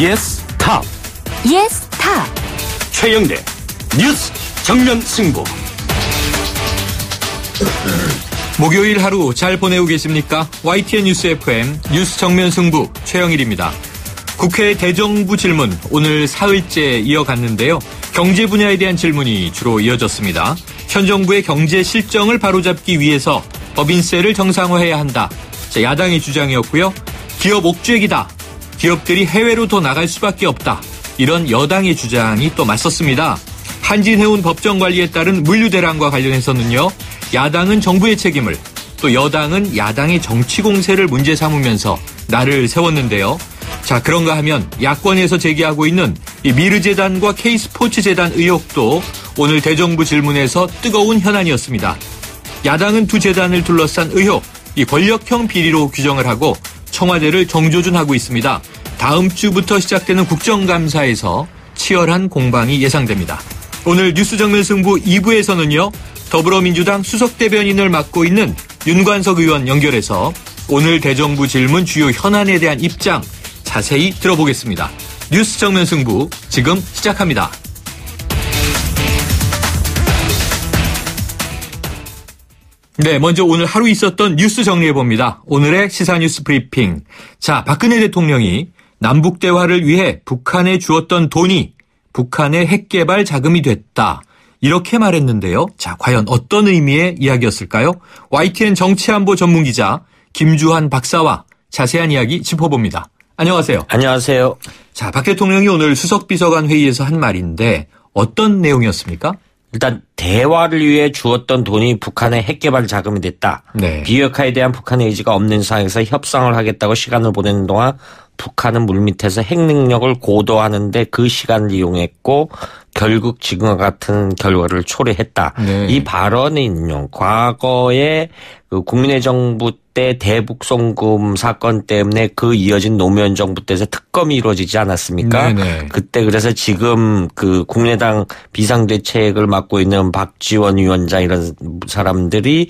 예스 탑 예스 탑 최영대 뉴스 정면 승부 목요일 하루 잘 보내고 계십니까? YTN 뉴스 FM 뉴스 정면 승부 최영일입니다. 국회 대정부 질문 오늘 사흘째 이어갔는데요. 경제 분야에 대한 질문이 주로 이어졌습니다. 현 정부의 경제 실정을 바로잡기 위해서 법인세를 정상화해야 한다. 야당의 주장이었고요. 기업 옥죄기다. 기업들이 해외로 더 나갈 수밖에 없다. 이런 여당의 주장이 또 맞섰습니다. 한진해운 법정 관리에 따른 물류 대란과 관련해서는요. 야당은 정부의 책임을 또 여당은 야당의 정치 공세를 문제 삼으면서 나를 세웠는데요. 자, 그런가 하면 야권에서 제기하고 있는 이 미르재단과 K스포츠재단 의혹도 오늘 대정부 질문에서 뜨거운 현안이었습니다. 야당은 두 재단을 둘러싼 의혹, 이 권력형 비리로 규정을 하고 청와대를 정조준하고 있습니다. 다음 주부터 시작되는 국정감사에서 치열한 공방이 예상됩니다. 오늘 뉴스 정면 승부 2부에서는요. 더불어민주당 수석 대변인을 맡고 있는 윤관석 의원 연결해서 오늘 대정부 질문 주요 현안에 대한 입장 자세히 들어보겠습니다. 뉴스 정면 승부 지금 시작합니다. 네, 먼저 오늘 하루 있었던 뉴스 정리해 봅니다. 오늘의 시사 뉴스 브리핑. 자, 박근혜 대통령이 남북 대화를 위해 북한에 주었던 돈이 북한의 핵 개발 자금이 됐다. 이렇게 말했는데요. 자, 과연 어떤 의미의 이야기였을까요? YTN 정치안보 전문 기자 김주한 박사와 자세한 이야기 짚어봅니다. 안녕하세요. 안녕하세요. 자, 박 대통령이 오늘 수석비서관 회의에서 한 말인데 어떤 내용이었습니까? 일단 대화를 위해 주었던 돈이 북한의 핵개발 자금이 됐다. 네. 비핵화에 대한 북한의 의지가 없는 상황에서 협상을 하겠다고 시간을 보내는 동안 북한은 물밑에서 핵 능력을 고도하는데 그 시간을 이용했고 결국 지금과 같은 결과를 초래했다. 네. 이 발언은요, 과거에 그 국민의 정부 때 대북 송금 사건 때문에 그 이어진 노무현 정부 때에서 특검이 이루어지지 않았습니까? 네네. 네. 그때 그래서 지금 그 국민의당 비상대책을 맡고 있는 박지원 위원장 이런 사람들이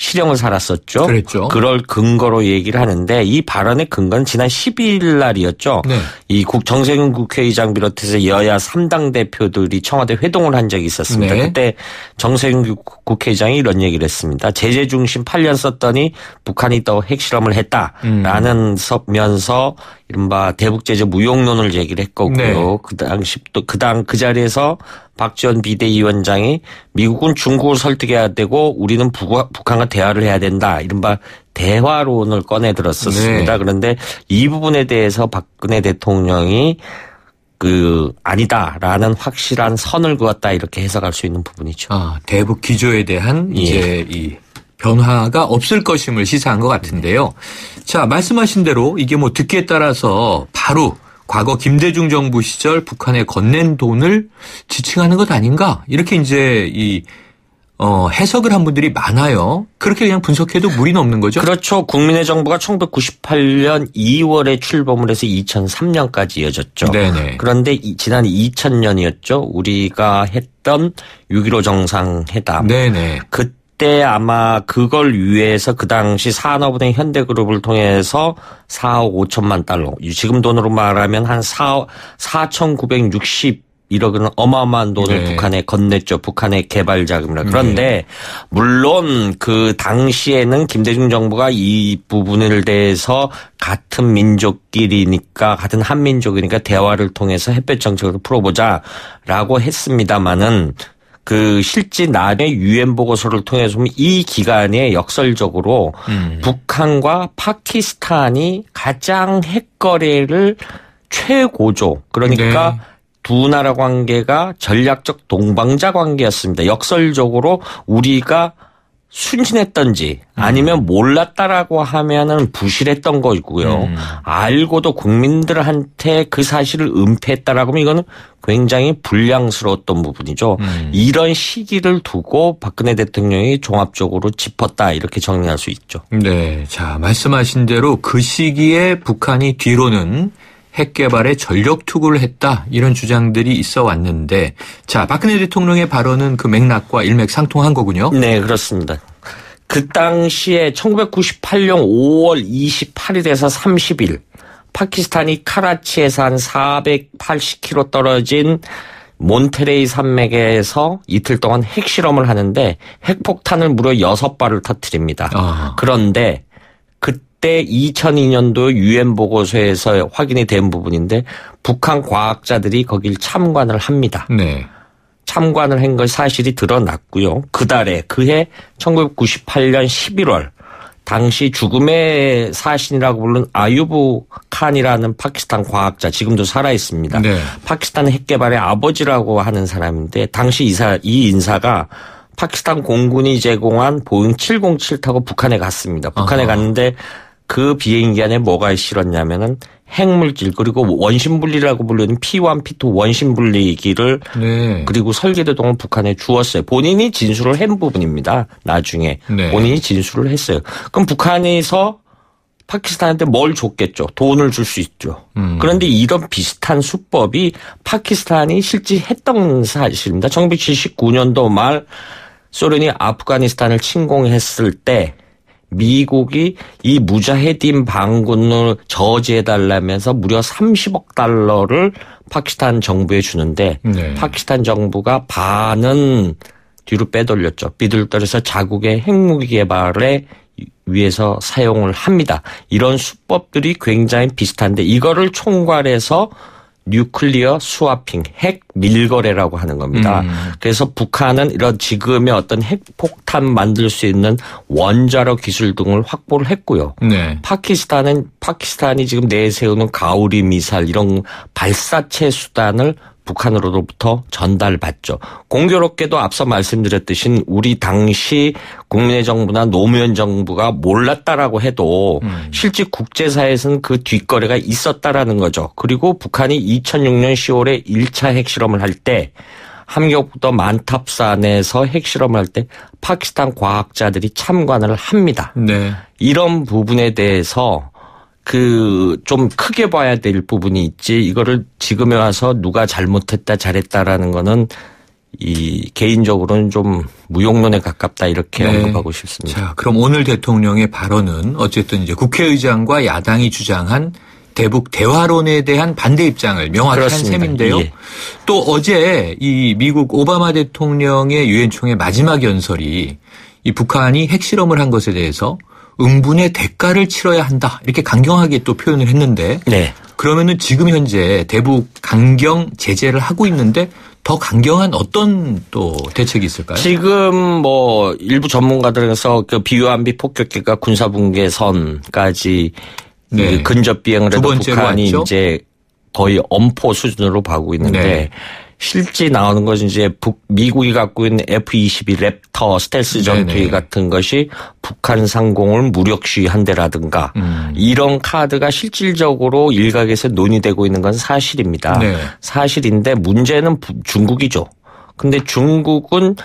실형을 살았었죠. 그랬죠. 그럴 근거로 얘기를 하는데 이 발언의 근거는 지난 12일 날이었죠. 네. 이 국, 정세균 국회의장 비롯해서 여야 3당 대표들이 청와대 회동을 한 적이 있었습니다. 네. 그때 정세균 국회의장이 이런 얘기를 했습니다. 제재 중심 8년 썼더니 북한이 또 핵실험을 했다라는 서면서 음. 이른바 대북 제재 무용론을 얘기를 했거고요. 네. 그 당시 또 그 당 그 자리에서 박지원 비대위원장이 미국은 중국을 설득해야 되고 우리는 북하, 북한과 대화를 해야 된다. 이른바 대화론을 꺼내 들었었습니다. 네. 그런데 이 부분에 대해서 박근혜 대통령이 그 아니다라는 확실한 선을 그었다 이렇게 해석할 수 있는 부분이죠. 아, 대북 기조에 대한 예. 이제 이 변화가 없을 것임을 시사한 것 같은데요. 자, 말씀하신 대로 이게 뭐 듣기에 따라서 바로 과거 김대중 정부 시절 북한에 건넨 돈을 지칭하는 것 아닌가 이렇게 이제 이 어, 해석을 한 분들이 많아요. 그렇게 그냥 분석해도 무리는 없는 거죠? 그렇죠. 국민의 정부가 1998년 2월에 출범을 해서 2003년까지 이어졌죠. 네네. 그런데 이, 지난 2000년이었죠. 우리가 했던 6.15 정상회담. 네네. 그 그때 아마 그걸 위해서 그 당시 산업은행 현대그룹을 통해서 4억 5천만 달러, 지금 돈으로 말하면 한 4, 4 9 6 1억은 어마어마한 돈을 네. 북한에 건넸죠. 북한의 개발 자금이라. 그런데 네. 물론 그 당시에는 김대중 정부가 이 부분을 대해서 같은 민족끼리니까 같은 한민족이니까 대화를 통해서 햇볕 정책으로 풀어보자라고 했습니다마는 그 실지 날의 유엔 보고서를 통해서 보면 이 기간에 역설적으로 음. 북한과 파키스탄이 가장 핵 거래를 최고조 그러니까 네. 두 나라 관계가 전략적 동방자 관계였습니다. 역설적으로 우리가 순진했던지 아니면 음. 몰랐다라고 하면은 부실했던 거고요. 음. 알고도 국민들한테 그 사실을 은폐했다라고 하면 이거는 굉장히 불량스러웠던 부분이죠. 음. 이런 시기를 두고 박근혜 대통령이 종합적으로 짚었다 이렇게 정리할 수 있죠. 네. 자, 말씀하신 대로 그 시기에 북한이 뒤로는 핵 개발에 전력 투구를 했다 이런 주장들이 있어 왔는데 자 박근혜 대통령의 발언은 그 맥락과 일맥상통한 거군요. 네 그렇습니다. 그 당시에 1998년 5월 28일에서 30일 파키스탄이 카라치에서 한 480km 떨어진 몬테레이 산맥에서 이틀 동안 핵실험을 하는데 핵폭탄을 무려 6발을 터뜨립니다. 아. 그런데 이때 2002년도 유엔 보고서에서 확인이 된 부분인데 북한 과학자들이 거길 참관을 합니다. 네. 참관을 한 걸 사실이 드러났고요. 그 달에 그해 1998년 11월 당시 죽음의 사신이라고 부른 아유브 칸이라는 파키스탄 과학자 지금도 살아 있습니다. 네. 파키스탄 핵개발의 아버지라고 하는 사람인데 당시 이사 이 인사가 파키스탄 공군이 제공한 보잉 707 타고 북한에 갔습니다. 북한에 아하. 갔는데 그 비행기 안에 뭐가 실었냐면은 핵물질 그리고 원심분리라고 불리는 P1, P2 원심분리기를 네. 그리고 설계도동을 북한에 주었어요. 본인이 진술을 한 부분입니다. 나중에 네. 본인이 진술을 했어요. 그럼 북한에서 파키스탄한테 뭘 줬겠죠? 돈을 줄 수 있죠. 음. 그런데 이런 비슷한 수법이 파키스탄이 실질했던 사실입니다. 1979년도 말 소련이 아프가니스탄을 침공했을 때 미국이 이 무자헤딘 반군을 저지해달라면서 무려 30억 달러를 파키스탄 정부에 주는데 네. 파키스탄 정부가 반은 뒤로 빼돌렸죠. 비둘떨에서 자국의 핵무기 개발에 위해서 사용을 합니다. 이런 수법들이 굉장히 비슷한데 이거를 총괄해서 뉴클리어 스와핑 핵 밀거래라고 하는 겁니다. 음. 그래서 북한은 이런 지금의 어떤 핵폭탄 만들 수 있는 원자로 기술 등을 확보를 했고요. 네. 파키스탄은 파키스탄이 지금 내세우는 가오리 미사일 이런 발사체 수단을 북한으로부터 전달받죠. 공교롭게도 앞서 말씀드렸듯이 우리 당시 국민의 정부나 노무현 정부가 몰랐다라고 해도 음. 실제 국제사회에서는 그 뒷거래가 있었다라는 거죠. 그리고 북한이 2006년 10월에 1차 핵실험을 할 때 함경북도 만탑산에서 핵실험을 할 때 파키스탄 과학자들이 참관을 합니다. 네. 이런 부분에 대해서 그좀 크게 봐야 될 부분이 있지 이거를 지금에 와서 누가 잘못했다 잘했다라는 거는 이 개인적으로는 좀 무용론에 가깝다 이렇게 네. 언급하고 싶습니다. 자, 그럼 오늘 대통령의 발언은 어쨌든 이제 국회의장과 야당이 주장한 대북 대화론에 대한 반대 입장을 명확히 그렇습니다. 한 셈인데요. 예. 또 어제 이 미국 오바마 대통령의 유엔 총회 마지막 연설이 이 북한이 핵실험을 한 것에 대해서 응분의 대가를 치러야 한다 이렇게 강경하게 또 표현을 했는데 네. 그러면은 지금 현재 대북 강경 제재를 하고 있는데 더 강경한 어떤 또 대책이 있을까요? 지금 뭐 일부 전문가들에서 그 비유한비 폭격기가 군사분계선까지 네. 근접 비행을 해서 북한이 왔죠? 이제 거의 엄포 수준으로 가고 있는데 네. 실제 나오는 것은 이제 북, 미국이 갖고 있는 F-22 랩터 스텔스 전투기 네네. 같은 것이 북한 상공을 무력시한 데라든가 음. 이런 카드가 실질적으로 일각에서 논의되고 있는 건 사실입니다. 네. 사실인데 문제는 부, 중국이죠. 근데 중국은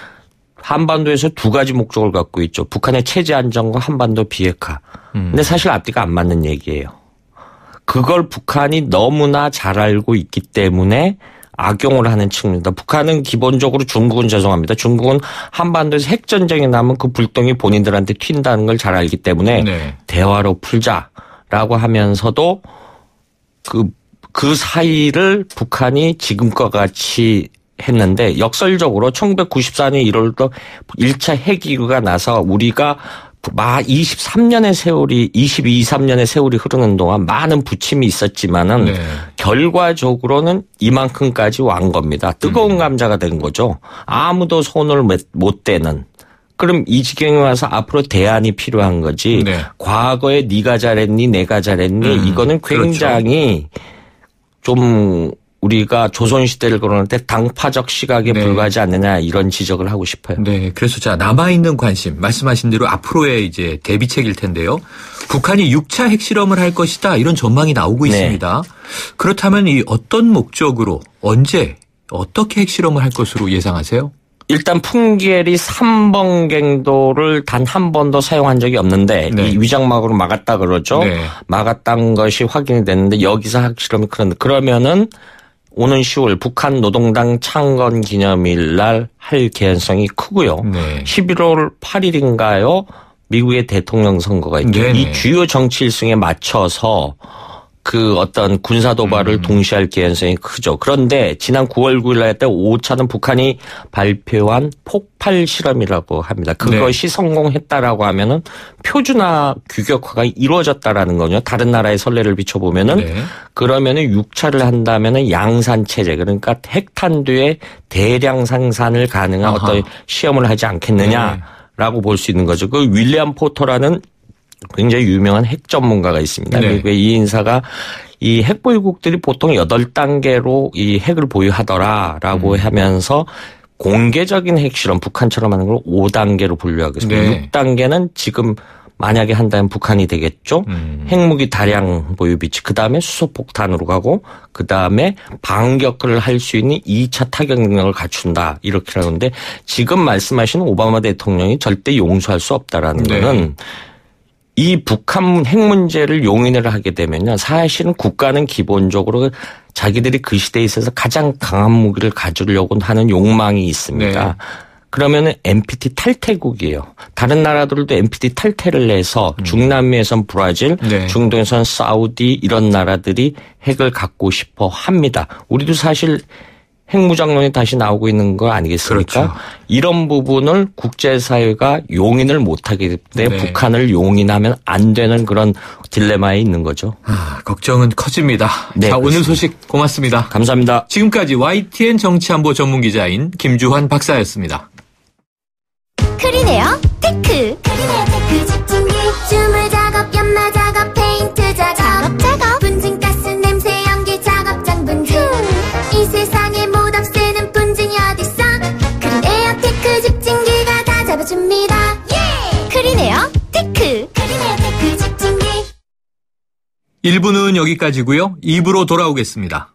한반도에서 두 가지 목적을 갖고 있죠. 북한의 체제 안정과 한반도 비핵화. 음. 근데 사실 앞뒤가 안 맞는 얘기예요. 그걸 북한이 너무나 잘 알고 있기 때문에 악용을 하는 측면이다. 북한은 기본적으로 중국은 죄송합니다. 중국은 한반도에서 핵 전쟁이 나면 그 불똥이 본인들한테 튄다는 걸 잘 알기 때문에 네. 대화로 풀자라고 하면서도 그그 그 사이를 북한이 지금과 같이 했는데 역설적으로 1994년 1월부터 1차 핵위기가 나서 우리가 마 23년의 세월이 22, 3년의 세월이 흐르는 동안 많은 부침이 있었지만은 네. 결과적으로는 이만큼까지 완 겁니다. 뜨거운 음. 감자가 된 거죠. 아무도 손을 못 대는 그럼 이 지경에 와서 앞으로 대안이 필요한 거지. 네. 과거에 네가 잘했니 내가 잘했니 음, 이거는 그렇죠. 굉장히 그렇죠. 좀 우리가 조선시대를 그러는데 당파적 시각에 네. 불과하지 않느냐 이런 지적을 하고 싶어요. 네. 그래서 자, 남아있는 관심. 말씀하신 대로 앞으로의 이제 대비책일 텐데요. 북한이 6차 핵실험을 할 것이다. 이런 전망이 나오고 네. 있습니다. 네. 그렇다면 이 어떤 목적으로 언제 어떻게 핵실험을 할 것으로 예상하세요? 일단 풍계리 3번갱도를 단 한 번도 사용한 적이 없는데 네. 이 위장막으로 막았다 그러죠. 네. 막았다는 것이 확인이 됐는데 여기서 핵실험이 그런 그러면은 오는 10월 북한 노동당 창건 기념일 날 할 개연성이 크고요. 네. 11월 8일인가요? 미국의 대통령 선거가 있죠. 네네. 이 주요 정치 일승에 맞춰서 그 어떤 군사 도발을 음. 동시할 개연성이 크죠. 그런데 지난 9월 9일날 때 5차는 북한이 발표한 폭발 실험이라고 합니다. 네. 그것이 네. 성공했다라고 하면은 표준화 규격화가 이루어졌다라는 거죠. 다른 나라의 선례를 비춰보면은 네. 그러면은 6차를 한다면은 양산 체제 그러니까 핵탄두의 대량 생산을 가능한 아하. 어떤 시험을 하지 않겠느냐. 라고 네. 볼수 있는 거죠. 그 윌리엄 포터라는 굉장히 유명한 핵 전문가가 있습니다. 네. 미국의 이 인사가 이 핵 보유국들이 보통 여덟 단계로이 핵을 보유하더라라고 음. 하면서 공개적인 핵실험 북한처럼 하는 걸 5단계로 분류하고 있습니다. 네. 6단계는 지금 만약에 한다면 북한이 되겠죠. 음. 핵무기 다량 보유 비치. 그다음에 수소폭탄으로 가고 그다음에 반격을 할 수 있는 2차 타격 능력을 갖춘다. 이렇게 하는데 지금 말씀하시는 오바마 대통령이 절대 용서할 수 없다라는 네. 거는 이 북한 핵 문제를 용인을 하게 되면요. 사실은 국가는 기본적으로 자기들이 그 시대에 있어서 가장 강한 무기를 가지려고 하는 욕망이 있습니다. 네. 그러면은 NPT 탈퇴국이에요. 다른 나라들도 NPT 탈퇴를 해서 음. 중남미에선 브라질, 네. 중동에선 사우디 이런 나라들이 핵을 갖고 싶어 합니다. 우리도 사실 핵무장론이 다시 나오고 있는 거 아니겠습니까? 그렇죠. 이런 부분을 국제사회가 용인을 못하기 때문에 네. 북한을 용인하면 안 되는 그런 딜레마에 있는 거죠. 아, 걱정은 커집니다. 네, 자, 그렇습니다. 오늘 소식 고맙습니다. 감사합니다. 지금까지 YTN 정치안보 전문기자인 김주환 박사였습니다. 클리네요 테크. 오늘은 여기까지고요. 2부로 돌아오겠습니다.